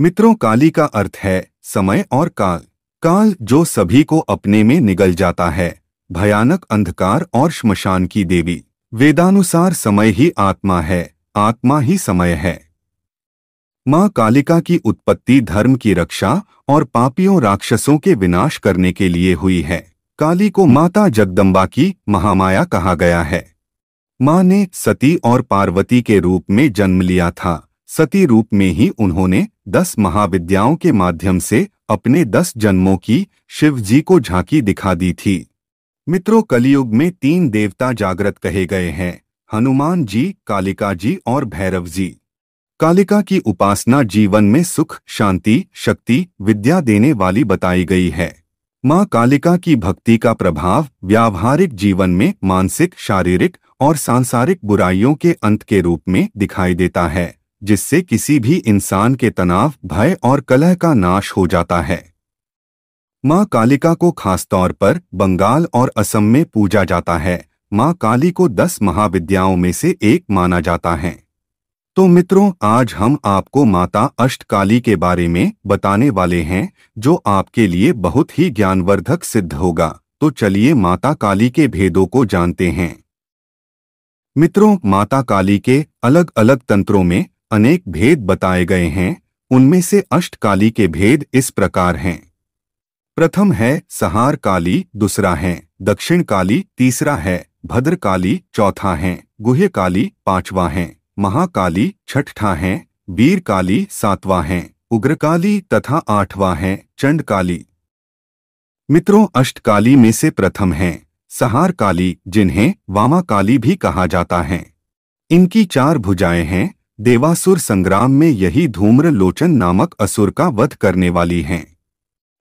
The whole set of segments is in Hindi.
मित्रों काली का अर्थ है समय और काल काल जो सभी को अपने में निगल जाता है भयानक अंधकार और श्मशान की देवी वेदानुसार समय ही आत्मा है आत्मा ही समय है माँ कालिका की उत्पत्ति धर्म की रक्षा और पापियों राक्षसों के विनाश करने के लिए हुई है काली को माता जगदम्बा की महामाया कहा गया है माँ ने सती और पार्वती के रूप में जन्म लिया था सती रूप में ही उन्होंने दस महाविद्याओं के माध्यम से अपने दस जन्मों की शिव जी को झांकी दिखा दी थी मित्रों कलयुग में तीन देवता जागृत कहे गए हैं हनुमान जी कालिका जी और भैरव जी कालिका की उपासना जीवन में सुख शांति शक्ति विद्या देने वाली बताई गई है माँ कालिका की भक्ति का प्रभाव व्यावहारिक जीवन में मानसिक शारीरिक और सांसारिक बुराइयों के अंत के रूप में दिखाई देता है जिससे किसी भी इंसान के तनाव भय और कलह का नाश हो जाता है माँ कालिका को खासतौर पर बंगाल और असम में पूजा जाता है माँ काली को दस महाविद्याओं में से एक माना जाता है तो मित्रों आज हम आपको माता अष्टकाली के बारे में बताने वाले हैं जो आपके लिए बहुत ही ज्ञानवर्धक सिद्ध होगा तो चलिए माता काली के भेदों को जानते हैं मित्रों माता काली के अलग अलग तंत्रों में अनेक भेद बताए गए हैं उनमें से अष्टकाली के भेद इस प्रकार हैं प्रथम है सहार काली दूसरा है दक्षिण काली तीसरा है भद्रकाली चौथा है गुह्य काली पांचवा है महाकाली छठा है वीर काली सातवा है उग्रकाली तथा आठवां है चंड काली मित्रों अष्टकाली में से प्रथम है सहार काली जिन्हें वामा काली भी कहा जाता है इनकी चार भुजाएं हैं देवासुर संग्राम में यही धूम्र लोचन नामक असुर का वध करने वाली हैं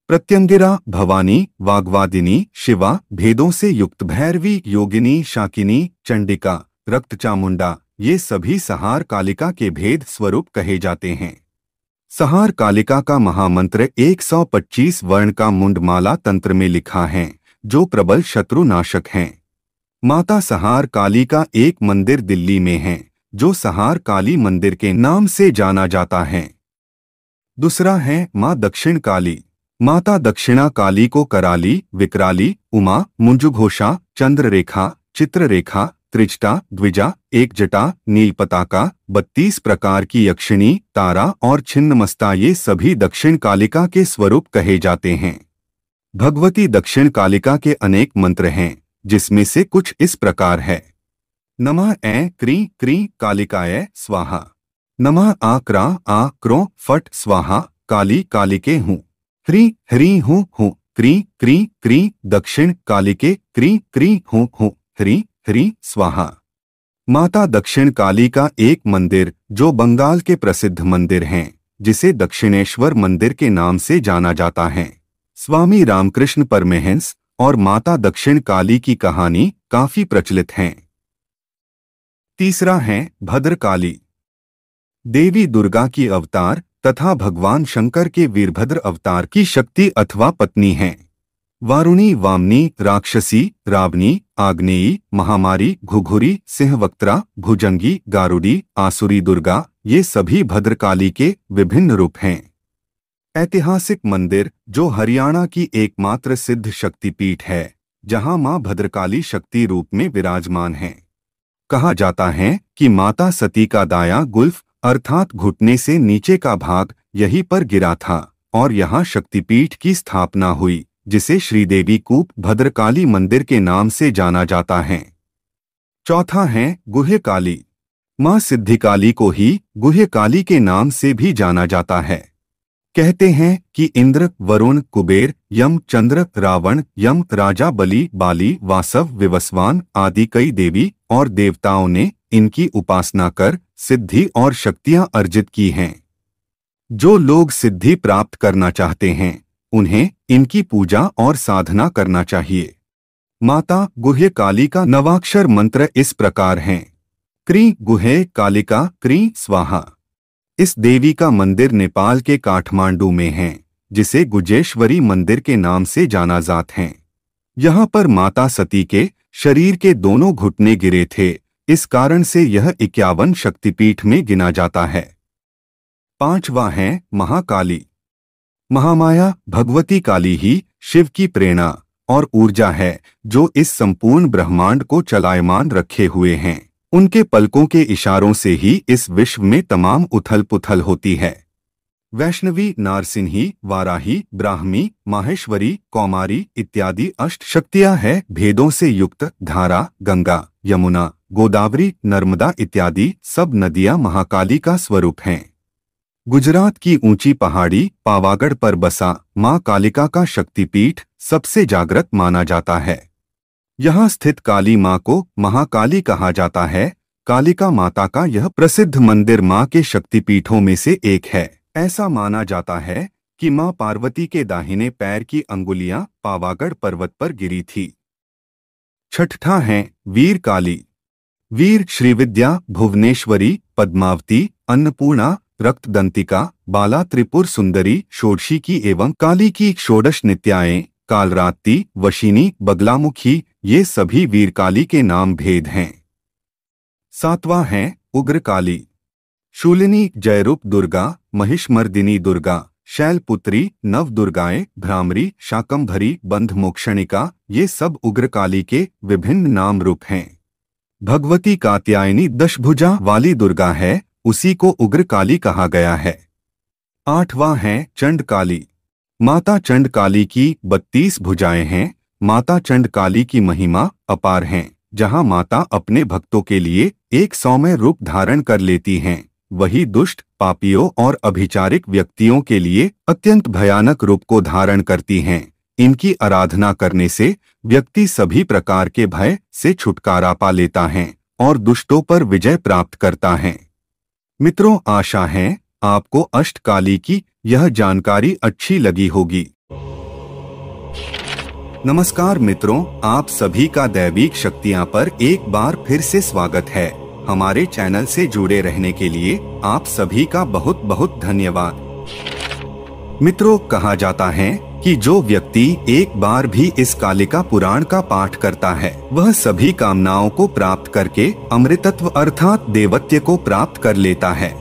प्रत्यंगिरा भवानी वाग्वादिनी शिवा भेदों से युक्त भैरवी योगिनी शाकिनी चंडिका रक्त चामुंडा ये सभी सहार कालिका के भेद स्वरूप कहे जाते हैं सहार कालिका का महामंत्र 125 वर्ण का मुंडमाला तंत्र में लिखा है जो प्रबल शत्रुनाशक हैं माता सहार काली का एक मंदिर दिल्ली में है जो सहार काली मंदिर के नाम से जाना जाता है दूसरा है माँ दक्षिण काली माता दक्षिणा काली को कराली विकराली उमा मुंजुघोषा चंद्ररेखा चित्ररेखा त्रिजटा द्विजा एकजटा नील पताका बत्तीस प्रकार की यक्षिणी तारा और छिन्नमस्ता ये सभी दक्षिण कालिका के स्वरूप कहे जाते हैं भगवती दक्षिण कालिका के अनेक मंत्र हैं जिसमें से कुछ इस प्रकार है नमः ए क्री क्री कालिकाय स्वाहा नमः आ क्रा आ क्रो फट स्वाहा काली कालिके हूँ क्री ह्री हूँ हूँ क्री क्री क्री दक्षिण कालिके क्री क्री हूँ हूँ ह्री ह्री स्वाहा माता दक्षिण काली का एक मंदिर जो बंगाल के प्रसिद्ध मंदिर हैं जिसे दक्षिणेश्वर मंदिर के नाम से जाना जाता है स्वामी रामकृष्ण परमेहंस और माता दक्षिण काली की कहानी काफी प्रचलित हैं तीसरा है भद्रकाली देवी दुर्गा की अवतार तथा भगवान शंकर के वीरभद्र अवतार की शक्ति अथवा पत्नी है वारुणी वामनी राक्षसी रावणी आग्नेयी महामारी घुघुरी सिंहवक्त्रा भुजंगी गारुडी आसुरी दुर्गा ये सभी भद्रकाली के विभिन्न रूप हैं ऐतिहासिक मंदिर जो हरियाणा की एकमात्र सिद्ध शक्तिपीठ है जहां मां भद्रकाली शक्ति रूप में विराजमान हैं कहा जाता है कि माता सती का दाया गुल्फ अर्थात घुटने से नीचे का भाग यही पर गिरा था और यहाँ शक्तिपीठ की स्थापना हुई जिसे श्रीदेवी कूप भद्रकाली मंदिर के नाम से जाना जाता है चौथा है गुहे काली माँ सिद्धिकाली को ही गुहे काली के नाम से भी जाना जाता है कहते हैं कि इंद्र वरुण कुबेर यम चंद्र रावण यम राजा बलि बाली वासव विवस्वान आदि कई देवी और देवताओं ने इनकी उपासना कर सिद्धि और शक्तियां अर्जित की हैं जो लोग सिद्धि प्राप्त करना चाहते हैं उन्हें इनकी पूजा और साधना करना चाहिए माता गुह्य काली का नवाक्षर मंत्र इस प्रकार है क्री गुहे कालिका क्री स्वाहा इस देवी का मंदिर नेपाल के काठमांडू में है जिसे गुजेश्वरी मंदिर के नाम से जाना जात है यहाँ पर माता सती के शरीर के दोनों घुटने गिरे थे इस कारण से यह इक्यावन शक्तिपीठ में गिना जाता है पांचवा है महाकाली महामाया भगवती काली ही शिव की प्रेरणा और ऊर्जा है जो इस संपूर्ण ब्रह्मांड को चलायमान रखे हुए हैं उनके पलकों के इशारों से ही इस विश्व में तमाम उथल पुथल होती है वैष्णवी नारसिंही वाराही ब्राह्मी माहेश्वरी कौमारी इत्यादि अष्ट शक्तियां हैं भेदों से युक्त धारा गंगा यमुना गोदावरी नर्मदा इत्यादि सब नदियां महाकाली का स्वरूप हैं गुजरात की ऊंची पहाड़ी पावागढ़ पर बसा मां कालिका का शक्तिपीठ सबसे जागृत माना जाता है यहाँ स्थित काली माँ को महाकाली कहा जाता है कालिका माता का यह प्रसिद्ध मंदिर माँ के शक्तिपीठों में से एक है ऐसा माना जाता है कि माँ पार्वती के दाहिने पैर की अंगुलियां पावागढ़ पर्वत पर गिरी थी छठा है वीर काली वीर श्रीविद्या भुवनेश्वरी पद्मावती अन्नपूर्णा रक्त दंतिका बाला त्रिपुर सुंदरी षोडशी की एवं काली की षोडश नित्याएं कालरात्रि वशिनी बगलामुखी ये सभी वीरकाली के नाम भेद हैं सातवां है उग्रकाली शूलिनी जयरूप दुर्गा महिष्मर्दिनी दुर्गा शैलपुत्री नव दुर्गाएं भ्रामरी शाकंभरी बंधमोक्षणिका ये सब उग्रकाली के विभिन्न नाम रूप हैं भगवती कात्यायनी दशभुजा वाली दुर्गा है उसी को उग्रकाली कहा गया है आठवां है चंडकाली माता चंडकाली की बत्तीस भुजाएं हैं माता चंडकाली की महिमा अपार है जहां माता अपने भक्तों के लिए एक सौम्य रूप धारण कर लेती हैं वही दुष्ट पापियों और अभिचारिक व्यक्तियों के लिए अत्यंत भयानक रूप को धारण करती हैं इनकी आराधना करने से व्यक्ति सभी प्रकार के भय से छुटकारा पा लेता है और दुष्टों पर विजय प्राप्त करता है मित्रों आशा है आपको अष्टकाली की यह जानकारी अच्छी लगी होगी नमस्कार मित्रों आप सभी का दैविक शक्तियाँ पर एक बार फिर से स्वागत है हमारे चैनल से जुड़े रहने के लिए आप सभी का बहुत बहुत धन्यवाद मित्रों कहा जाता है कि जो व्यक्ति एक बार भी इस कालिका पुराण का पाठ करता है वह सभी कामनाओं को प्राप्त करके अमृतत्व अर्थात देवत्य को प्राप्त कर लेता है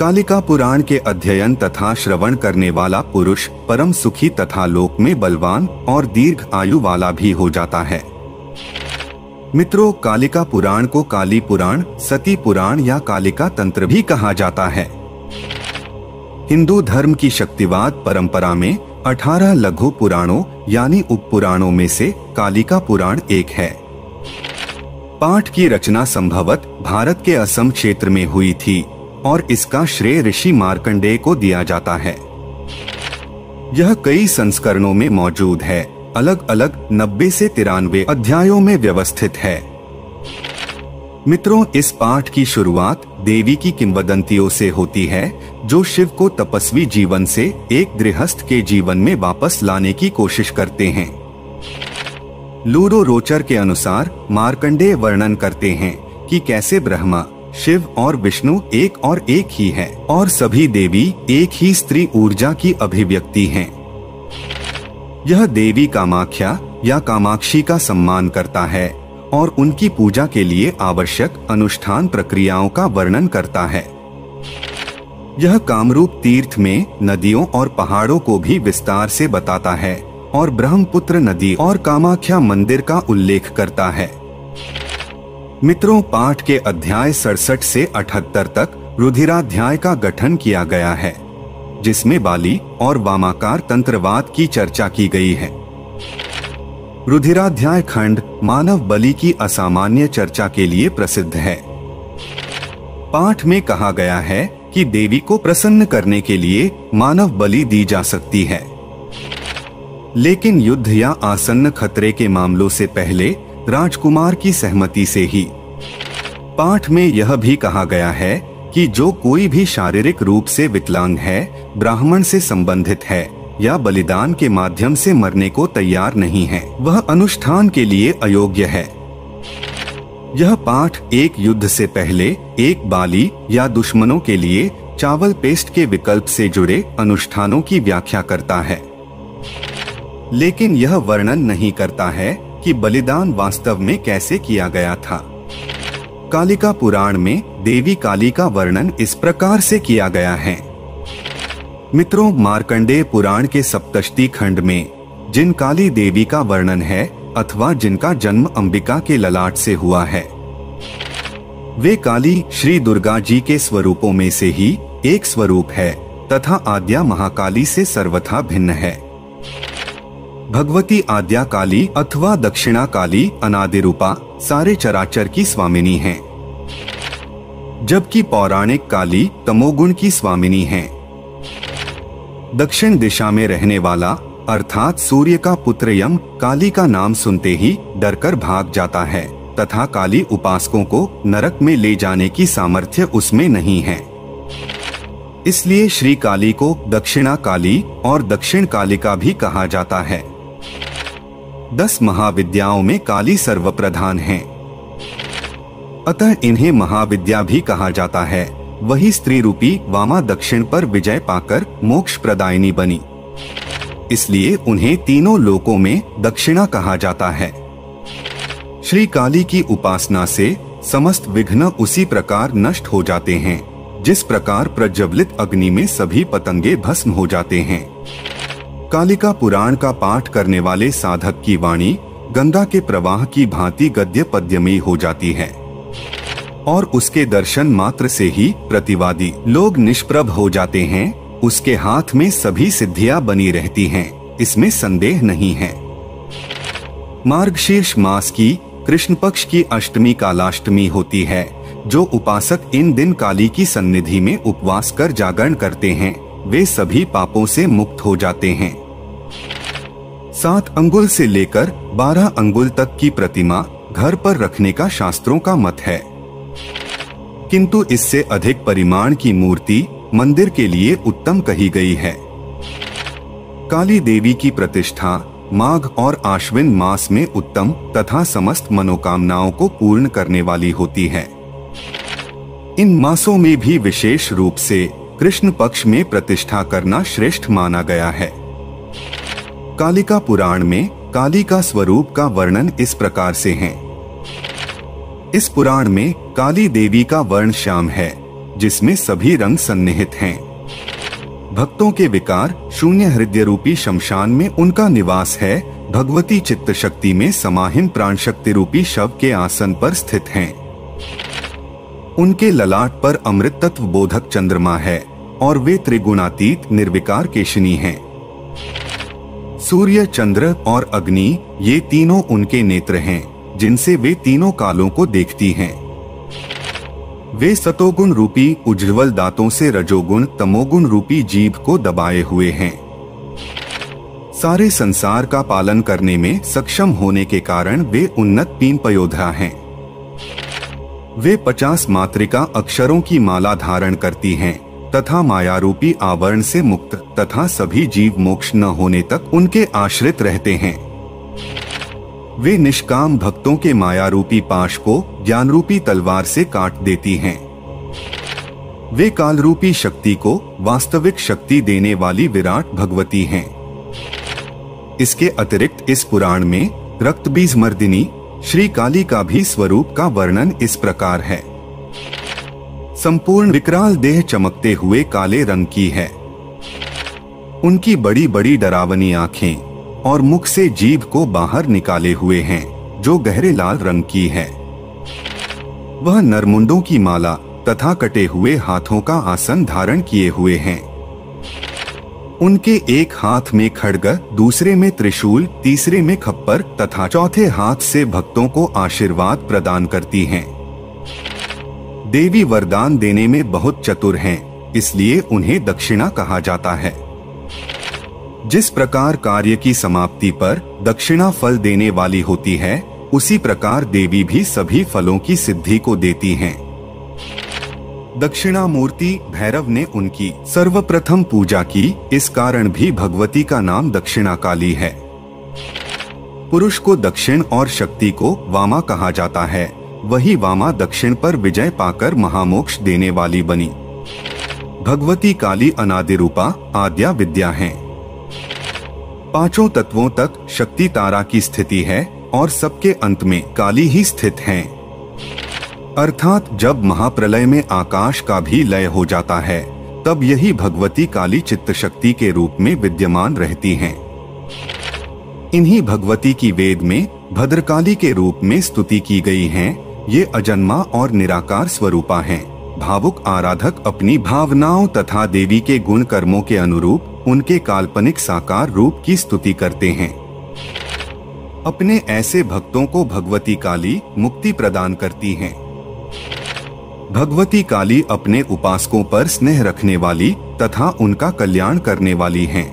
कालिका पुराण के अध्ययन तथा श्रवण करने वाला पुरुष परम सुखी तथा लोक में बलवान और दीर्घ आयु वाला भी हो जाता है मित्रों कालिका पुराण को काली पुराण सती पुराण या कालिका तंत्र भी कहा जाता है हिंदू धर्म की शक्तिवाद परंपरा में 18 लघु पुराणों यानी उप पुराणों में से कालिका पुराण एक है पाठ की रचना संभवत भारत के असम क्षेत्र में हुई थी और इसका श्रेय ऋषि मार्कंडेय को दिया जाता है यह कई संस्करणों में मौजूद है अलग अलग 90 से तिरानवे अध्यायों में व्यवस्थित है मित्रों इस पाठ की शुरुआत देवी की किंवदंतियों से होती है जो शिव को तपस्वी जीवन से एक गृहस्थ के जीवन में वापस लाने की कोशिश करते हैं लूरो रोचर के अनुसार मार्कंडेय वर्णन करते हैं कि कैसे ब्रह्मा शिव और विष्णु एक और एक ही हैं और सभी देवी एक ही स्त्री ऊर्जा की अभिव्यक्ति हैं। यह देवी कामाख्या या कामाक्षी का सम्मान करता है और उनकी पूजा के लिए आवश्यक अनुष्ठान प्रक्रियाओं का वर्णन करता है यह कामरूप तीर्थ में नदियों और पहाड़ों को भी विस्तार से बताता है और ब्रह्मपुत्र नदी और कामाख्या मंदिर का उल्लेख करता है मित्रों पाठ के अध्याय सड़सठ से अठहत्तर तक रुधिराध्याय का गठन किया गया है जिसमें बाली और वामाकार तंत्रवाद की चर्चा की गई है रुधिराध्याय खंड मानव बलि की असामान्य चर्चा के लिए प्रसिद्ध है पाठ में कहा गया है कि देवी को प्रसन्न करने के लिए मानव बलि दी जा सकती है लेकिन युद्ध या आसन्न खतरे के मामलों से पहले राजकुमार की सहमति से ही पाठ में यह भी कहा गया है कि जो कोई भी शारीरिक रूप से विकलांग है ब्राह्मण से संबंधित है या बलिदान के माध्यम से मरने को तैयार नहीं है वह अनुष्ठान के लिए अयोग्य है यह पाठ एक युद्ध से पहले एक बाली या दुश्मनों के लिए चावल पेस्ट के विकल्प से जुड़े अनुष्ठानों की व्याख्या करता है लेकिन यह वर्णन नहीं करता है कि बलिदान वास्तव में कैसे किया गया था कालिका पुराण में देवी काली का वर्णन इस प्रकार से किया गया है मित्रों मार्कंडेय पुराण के सप्तष्टी खंड में जिन काली देवी का वर्णन है अथवा जिनका जन्म अंबिका के ललाट से हुआ है वे काली श्री दुर्गा जी के स्वरूपों में से ही एक स्वरूप है तथा आद्या महाकाली से सर्वथा भिन्न है भगवती आद्या काली अथवा दक्षिणा काली अनादि रूपा सारे चराचर की स्वामिनी हैं। जबकि पौराणिक काली तमोगुण की स्वामिनी हैं। दक्षिण दिशा में रहने वाला अर्थात सूर्य का पुत्र यम काली का नाम सुनते ही डरकर भाग जाता है तथा काली उपासकों को नरक में ले जाने की सामर्थ्य उसमें नहीं है इसलिए श्री काली को दक्षिणा काली और दक्षिण कालिका भी कहा जाता है दस महाविद्याओं में काली सर्वप्रधान है अतः इन्हें महाविद्या भी कहा जाता है वही स्त्री रूपी वामा दक्षिण पर विजय पाकर मोक्ष प्रदाय बनी इसलिए उन्हें तीनों लोकों में दक्षिणा कहा जाता है श्री काली की उपासना से समस्त विघ्न उसी प्रकार नष्ट हो जाते हैं जिस प्रकार प्रज्वलित अग्नि में सभी पतंगे भस्म हो जाते हैं कालिका पुराण का पाठ करने वाले साधक की वाणी गंगा के प्रवाह की भांति गद्य में हो जाती है और उसके दर्शन मात्र से ही प्रतिवादी लोग निष्प्रभ हो जाते हैं उसके हाथ में सभी सिद्धियां बनी रहती हैं, इसमें संदेह नहीं है मार्गशीर्ष मास की कृष्ण पक्ष की अष्टमी कालाष्टमी होती है जो उपासक इन दिन काली की सन्निधि में उपवास कर जागरण करते हैं वे सभी पापों से मुक्त हो जाते हैं सात अंगुल से लेकर बारह अंगुल तक की प्रतिमा घर पर रखने का शास्त्रों का मत है किंतु इससे अधिक परिमाण की मूर्ति मंदिर के लिए उत्तम कही गई है काली देवी की प्रतिष्ठा माघ और आश्विन मास में उत्तम तथा समस्त मनोकामनाओं को पूर्ण करने वाली होती है इन मासों में भी विशेष रूप से कृष्ण पक्ष में प्रतिष्ठा करना श्रेष्ठ माना गया है कालिका पुराण में काली का स्वरूप का वर्णन इस प्रकार से है इस पुराण में काली देवी का वर्ण श्याम है जिसमें सभी रंग सन्निहित हैं। भक्तों के विकार शून्य हृदय रूपी शमशान में उनका निवास है भगवती चित्त शक्ति में समाहिन प्राण शक्ति रूपी शव के आसन पर स्थित हैं। उनके ललाट पर अमृत तत्व बोधक चंद्रमा है और वे त्रिगुणातीत निर्विकार केशनी हैं। सूर्य चंद्र और अग्नि ये तीनों उनके नेत्र हैं जिनसे वे तीनों कालों को देखती हैं। वे सतोगुण रूपी उज्जवल दांतों से रजोगुण तमोगुण रूपी जीभ को दबाए हुए हैं सारे संसार का पालन करने में सक्षम होने के कारण वे उन्नत पीन पयोधा हैं। वे पचास मात्रिका अक्षरों की माला धारण करती हैं तथा मायारूपी आवरण से मुक्त तथा सभी जीव मोक्ष न होने तक उनके आश्रित रहते हैं वे निष्काम भक्तों के मायारूपी पाश को ज्ञान रूपी तलवार से काट देती हैं। वे कालरूपी शक्ति को वास्तविक शक्ति देने वाली विराट भगवती हैं। इसके अतिरिक्त इस पुराण में रक्त बीज मर्दिनी श्री काली का भी स्वरूप का वर्णन इस प्रकार है संपूर्ण विकराल देह चमकते हुए काले रंग की है उनकी बड़ी बड़ी डरावनी आखें और मुख से जीभ को बाहर निकाले हुए हैं जो गहरे लाल रंग की है वह नरमुंडों की माला तथा कटे हुए हाथों का आसन धारण किए हुए हैं उनके एक हाथ में खड़ग दूसरे में त्रिशूल तीसरे में खप्पर तथा चौथे हाथ से भक्तों को आशीर्वाद प्रदान करती हैं। देवी वरदान देने में बहुत चतुर हैं, इसलिए उन्हें दक्षिणा कहा जाता है जिस प्रकार कार्य की समाप्ति पर दक्षिणा फल देने वाली होती है उसी प्रकार देवी भी सभी फलों की सिद्धि को देती हैं। दक्षिणा मूर्ति भैरव ने उनकी सर्वप्रथम पूजा की इस कारण भी भगवती का नाम दक्षिणा काली है पुरुष को दक्षिण और शक्ति को वामा कहा जाता है वही वामा दक्षिण पर विजय पाकर महामोक्ष देने वाली बनी भगवती काली अनादि रूपा आद्या विद्या है पांचों तत्वों तक शक्ति तारा की स्थिति है और सबके अंत में काली ही स्थित है अर्थात जब महाप्रलय में आकाश का भी लय हो जाता है तब यही भगवती काली चित्त शक्ति के रूप में विद्यमान रहती हैं। इन्हीं भगवती की वेद में भद्रकाली के रूप में स्तुति की गई है ये अजन्मा और निराकार स्वरूपा हैं। भावुक आराधक अपनी भावनाओं तथा देवी के गुण कर्मों के अनुरूप उनके काल्पनिक साकार रूप की स्तुति करते हैं अपने ऐसे भक्तों को भगवती काली मुक्ति प्रदान करती हैं। भगवती काली अपने उपासकों पर स्नेह रखने वाली तथा उनका कल्याण करने वाली हैं।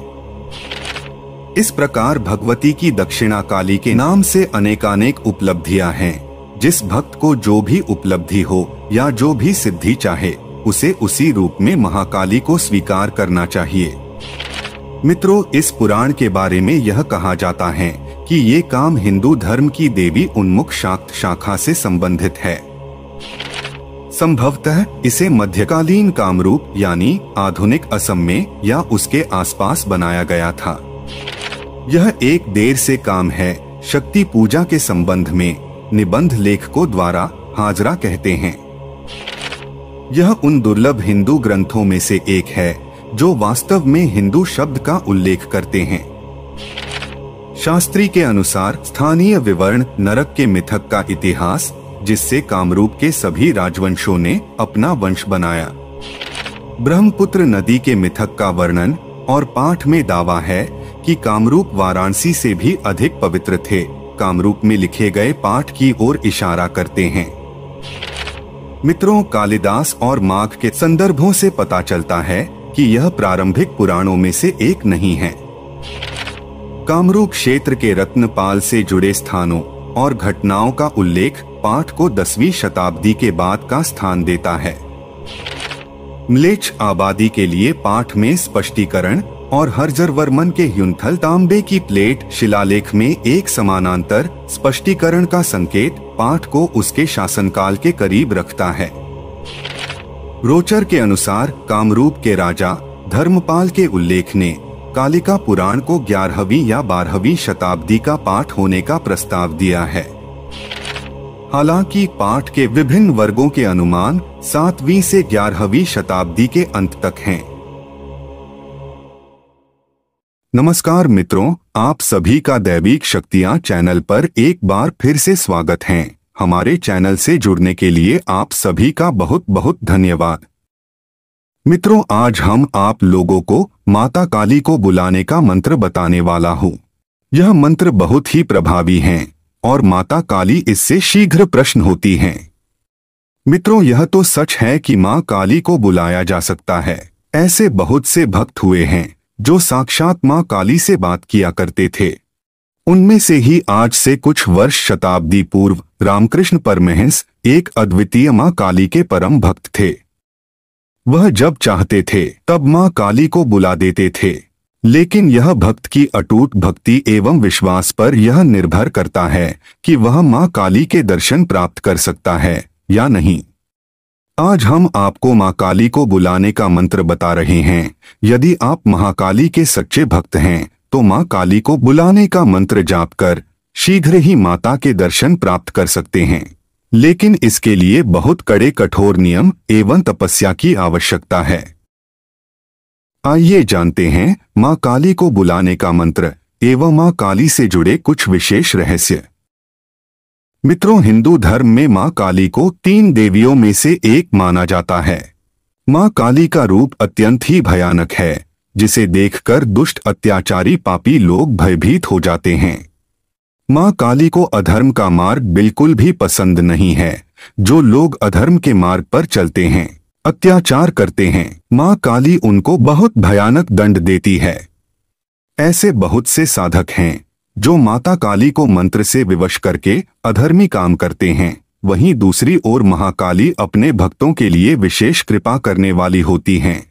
इस प्रकार भगवती की दक्षिणा काली के नाम से अनेकानेक उपलब्धियां हैं जिस भक्त को जो भी उपलब्धि हो या जो भी सिद्धि चाहे उसे उसी रूप में महाकाली को स्वीकार करना चाहिए मित्रों इस पुराण के बारे में यह कहा जाता है कि ये काम हिंदू धर्म की देवी उन्मुख शाक्त शाखा से संबंधित है संभवतः इसे मध्यकालीन कामरूप यानी आधुनिक असम में या उसके आसपास बनाया गया था यह एक देर से काम है शक्ति पूजा के संबंध में निबंध लेखकों द्वारा हाजरा कहते हैं यह उन दुर्लभ हिंदू ग्रंथों में से एक है जो वास्तव में हिंदू शब्द का उल्लेख करते हैं शास्त्री के अनुसार स्थानीय विवरण नरक के मिथक का इतिहास जिससे कामरूप के सभी राजवंशों ने अपना वंश बनाया ब्रह्मपुत्र नदी के मिथक का वर्णन और पाठ में दावा है कि कामरूप वाराणसी से भी अधिक पवित्र थे कामरूप में लिखे गए पाठ की ओर इशारा करते हैं मित्रों कालिदास और माघ के संदर्भों से पता चलता है कि यह प्रारंभिक पुराणों में से एक नहीं है कामरूप क्षेत्र के रत्नपाल से जुड़े स्थानों और घटनाओं का उल्लेख पाठ को दसवीं शताब्दी के बाद का स्थान देता है म्लेच्छ आबादी के लिए पाठ में स्पष्टीकरण और वर्मन के युनथल तांबे की प्लेट शिलालेख में एक समानांतर स्पष्टीकरण का संकेत पाठ को उसके शासनकाल के करीब रखता है रोचर के अनुसार कामरूप के राजा धर्मपाल के उल्लेख ने कालिका पुराण को ग्यारहवीं या बारहवीं शताब्दी का पाठ होने का प्रस्ताव दिया है हालांकि पाठ के विभिन्न वर्गों के अनुमान सातवीं से ग्यारहवीं शताब्दी के अंत तक हैं। नमस्कार मित्रों आप सभी का दैविक शक्तियाँ चैनल पर एक बार फिर से स्वागत है हमारे चैनल से जुड़ने के लिए आप सभी का बहुत बहुत धन्यवाद मित्रों आज हम आप लोगों को माता काली को बुलाने का मंत्र बताने वाला हूँ यह मंत्र बहुत ही प्रभावी है और माता काली इससे शीघ्र प्रश्न होती हैं मित्रों यह तो सच है कि माँ काली को बुलाया जा सकता है ऐसे बहुत से भक्त हुए हैं जो साक्षात मां काली से बात किया करते थे उनमें से ही आज से कुछ वर्ष शताब्दी पूर्व रामकृष्ण परमहंस एक अद्वितीय मां काली के परम भक्त थे वह जब चाहते थे तब मां काली को बुला देते थे लेकिन यह भक्त की अटूट भक्ति एवं विश्वास पर यह निर्भर करता है कि वह मां काली के दर्शन प्राप्त कर सकता है या नहीं आज हम आपको माँ काली को बुलाने का मंत्र बता रहे हैं यदि आप महाकाली के सच्चे भक्त हैं तो माँ काली को बुलाने का मंत्र जाप कर शीघ्र ही माता के दर्शन प्राप्त कर सकते हैं लेकिन इसके लिए बहुत कड़े कठोर नियम एवं तपस्या की आवश्यकता है आइए जानते हैं माँ काली को बुलाने का मंत्र एवं माँ काली से जुड़े कुछ विशेष रहस्य मित्रों हिंदू धर्म में मां काली को तीन देवियों में से एक माना जाता है मां काली का रूप अत्यंत ही भयानक है जिसे देखकर दुष्ट अत्याचारी पापी लोग भयभीत हो जाते हैं मां काली को अधर्म का मार्ग बिल्कुल भी पसंद नहीं है जो लोग अधर्म के मार्ग पर चलते हैं अत्याचार करते हैं मां काली उनको बहुत भयानक दंड देती है ऐसे बहुत से साधक हैं जो माता काली को मंत्र से विवश करके अधर्मी काम करते हैं वहीं दूसरी ओर महाकाली अपने भक्तों के लिए विशेष कृपा करने वाली होती हैं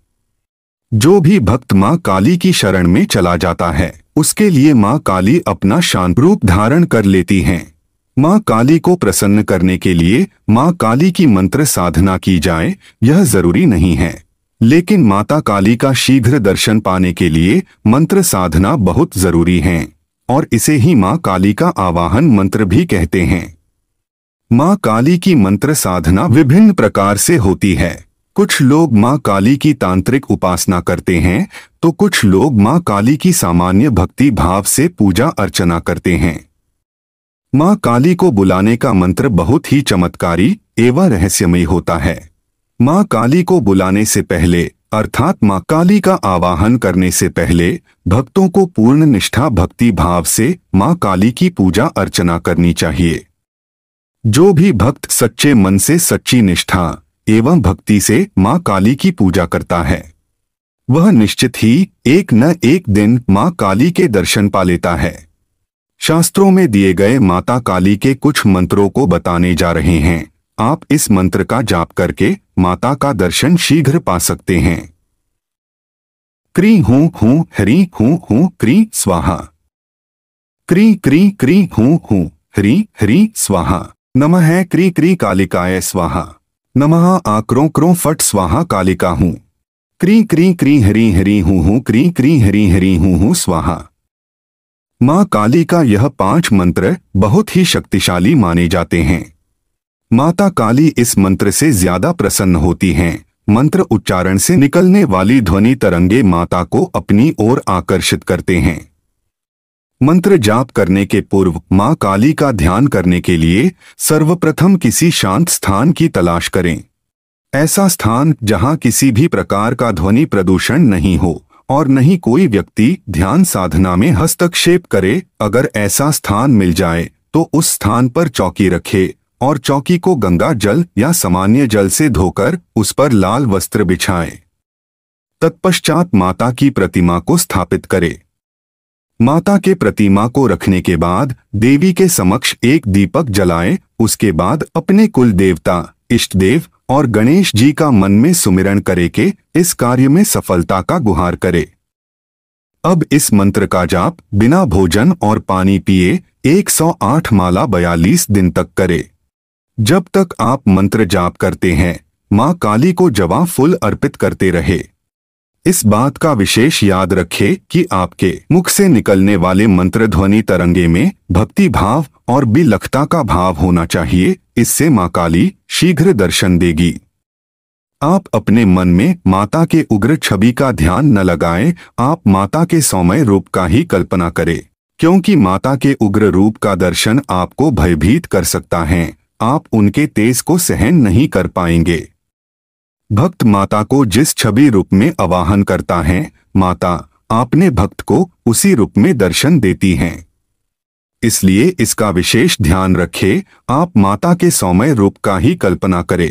जो भी भक्त माँ काली की शरण में चला जाता है उसके लिए माँ काली अपना शांत रूप धारण कर लेती हैं माँ काली को प्रसन्न करने के लिए माँ काली की मंत्र साधना की जाए यह जरूरी नहीं है लेकिन माता काली का शीघ्र दर्शन पाने के लिए मंत्र साधना बहुत जरूरी है और इसे ही मां काली का आवाहन मंत्र भी कहते हैं मां काली की मंत्र साधना विभिन्न प्रकार से होती है कुछ लोग मां काली की तांत्रिक उपासना करते हैं तो कुछ लोग मां काली की सामान्य भक्ति भाव से पूजा अर्चना करते हैं मां काली को बुलाने का मंत्र बहुत ही चमत्कारी एवं रहस्यमयी होता है मां काली को बुलाने से पहले अर्थात माँ काली का आवाहन करने से पहले भक्तों को पूर्ण निष्ठा भक्ति भाव से माँ काली की पूजा अर्चना करनी चाहिए जो भी भक्त सच्चे मन से सच्ची निष्ठा एवं भक्ति से माँ काली की पूजा करता है वह निश्चित ही एक न एक दिन माँ काली के दर्शन पा लेता है शास्त्रों में दिए गए माता काली के कुछ मंत्रों को बताने जा रहे हैं आप इस मंत्र का जाप करके माता का दर्शन शीघ्र पा सकते हैं क्री हूं हूं हरी हूं हूं क्री स्वाहा क्री क्री क्री हूं हूं हरी हरी स्वाहा नमः क्री क्री कालिकाय स्वाहा नमः आक्रो क्रो फट स्वाहा कालिका हूं क्री क्री क्री हरी हरी हूं हूं क्री क्री हरी हरी हूं हूं स्वाहा माँ काली का यह पांच मंत्र बहुत ही शक्तिशाली माने जाते हैं माता काली इस मंत्र से ज्यादा प्रसन्न होती हैं मंत्र उच्चारण से निकलने वाली ध्वनि तरंगे माता को अपनी ओर आकर्षित करते हैं मंत्र जाप करने के पूर्व माँ काली का ध्यान करने के लिए सर्वप्रथम किसी शांत स्थान की तलाश करें ऐसा स्थान जहां किसी भी प्रकार का ध्वनि प्रदूषण नहीं हो और नहीं कोई व्यक्ति ध्यान साधना में हस्तक्षेप करे अगर ऐसा स्थान मिल जाए तो उस स्थान पर चौकी रखे और चौकी को गंगा जल या सामान्य जल से धोकर उस पर लाल वस्त्र बिछाएं। तत्पश्चात माता की प्रतिमा को स्थापित करें माता के प्रतिमा को रखने के बाद देवी के समक्ष एक दीपक जलाएं, उसके बाद अपने कुल देवता इष्ट देव और गणेश जी का मन में सुमिरण करे के इस कार्य में सफलता का गुहार करे अब इस मंत्र का जाप बिना भोजन और पानी पिए 108 माला बयालीस दिन तक करे जब तक आप मंत्र जाप करते हैं मां काली को जवा फूल अर्पित करते रहे इस बात का विशेष याद रखें कि आपके मुख से निकलने वाले मंत्र ध्वनि तरंगे में भक्ति भाव और बिलखता का भाव होना चाहिए इससे मां काली शीघ्र दर्शन देगी आप अपने मन में माता के उग्र छवि का ध्यान न लगाएं, आप माता के सौमय रूप का ही कल्पना करें क्योंकि माता के उग्र रूप का दर्शन आपको भयभीत कर सकता है आप उनके तेज को सहन नहीं कर पाएंगे भक्त माता को जिस छवि रूप में आवाहन करता है माता आपने भक्त को उसी रूप में दर्शन देती हैं इसलिए इसका विशेष ध्यान रखें आप माता के सौम्य रूप का ही कल्पना करें